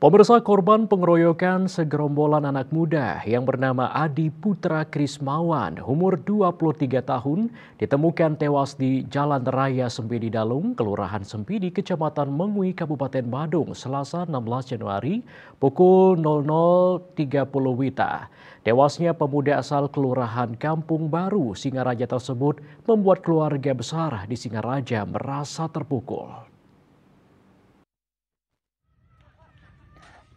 Pemirsa korban pengeroyokan segerombolan anak muda yang bernama Adi Putra Krismawan, umur 23 tahun, ditemukan tewas di Jalan Raya Sempidi Dalung, Kelurahan Sempidi, Kecamatan Mengwi, Kabupaten Badung, Selasa 16 Januari, pukul 00.30 Wita. Tewasnya pemuda asal Kelurahan Kampung Baru, Singaraja tersebut membuat keluarga besar di Singaraja merasa terpukul.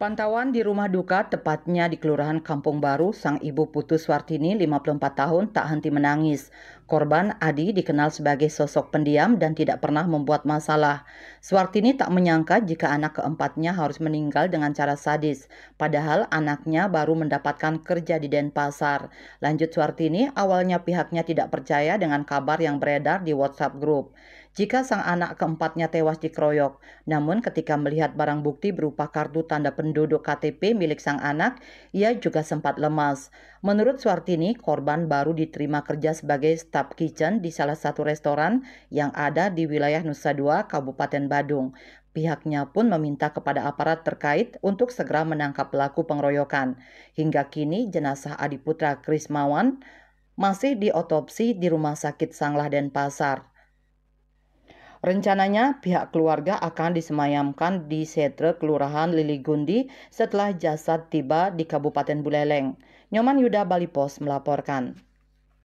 Pantauan di rumah duka, tepatnya di Kelurahan Kampung Baru, sang ibu Putu Swartini, 54 tahun, tak henti menangis. Korban Adi dikenal sebagai sosok pendiam dan tidak pernah membuat masalah. Swartini tak menyangka jika anak keempatnya harus meninggal dengan cara sadis, padahal anaknya baru mendapatkan kerja di Denpasar. Lanjut Swartini, awalnya pihaknya tidak percaya dengan kabar yang beredar di WhatsApp group. jika sang anak keempatnya tewas di dikeroyok. Namun ketika melihat barang bukti berupa kartu tanda penduduk KTP milik sang anak, ia juga sempat lemas. Menurut Swartini, korban baru diterima kerja sebagai Stab Kitchen di salah satu restoran yang ada di wilayah Nusa Dua, Kabupaten Badung. Pihaknya pun meminta kepada aparat terkait untuk segera menangkap pelaku pengeroyokan. Hingga kini jenazah Adiputra Krismawan masih diotopsi di Rumah Sakit Sanglah Denpasar. Rencananya pihak keluarga akan disemayamkan di setre Kelurahan Liligundi setelah jasad tiba di Kabupaten Buleleng. Nyoman Yuda Balipos melaporkan.